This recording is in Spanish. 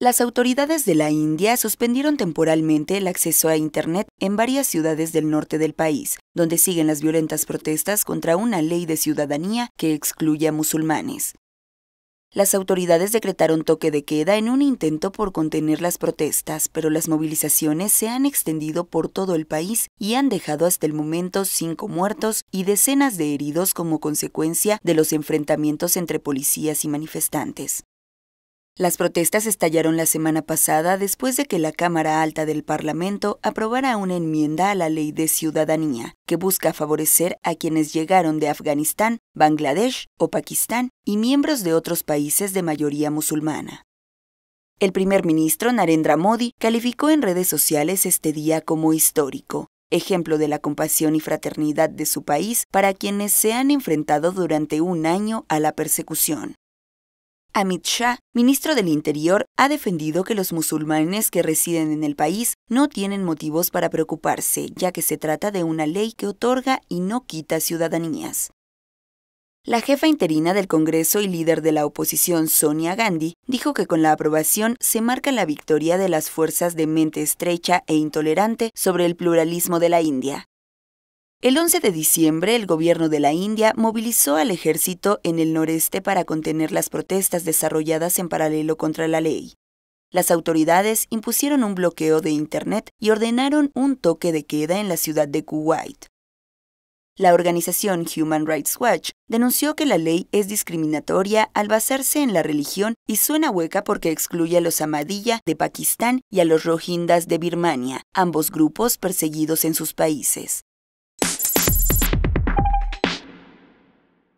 Las autoridades de la India suspendieron temporalmente el acceso a Internet en varias ciudades del norte del país, donde siguen las violentas protestas contra una ley de ciudadanía que excluye a musulmanes. Las autoridades decretaron toque de queda en un intento por contener las protestas, pero las movilizaciones se han extendido por todo el país y han dejado hasta el momento cinco muertos y decenas de heridos como consecuencia de los enfrentamientos entre policías y manifestantes. Las protestas estallaron la semana pasada después de que la Cámara Alta del Parlamento aprobara una enmienda a la Ley de Ciudadanía que busca favorecer a quienes llegaron de Afganistán, Bangladesh o Pakistán y miembros de otros países de mayoría musulmana. El primer ministro Narendra Modi calificó en redes sociales este día como histórico, ejemplo de la compasión y fraternidad de su país para quienes se han enfrentado durante un año a la persecución. Amit Shah, ministro del Interior, ha defendido que los musulmanes que residen en el país no tienen motivos para preocuparse, ya que se trata de una ley que otorga y no quita ciudadanías. La jefa interina del Congreso y líder de la oposición, Sonia Gandhi, dijo que con la aprobación se marca la victoria de las fuerzas de mente estrecha e intolerante sobre el pluralismo de la India. El 11 de diciembre, el gobierno de la India movilizó al ejército en el noreste para contener las protestas desarrolladas en paralelo contra la ley. Las autoridades impusieron un bloqueo de Internet y ordenaron un toque de queda en la ciudad de Kuwait. La organización Human Rights Watch denunció que la ley es discriminatoria al basarse en la religión y suena hueca porque excluye a los amadilla de Pakistán y a los rohingyas de Birmania, ambos grupos perseguidos en sus países.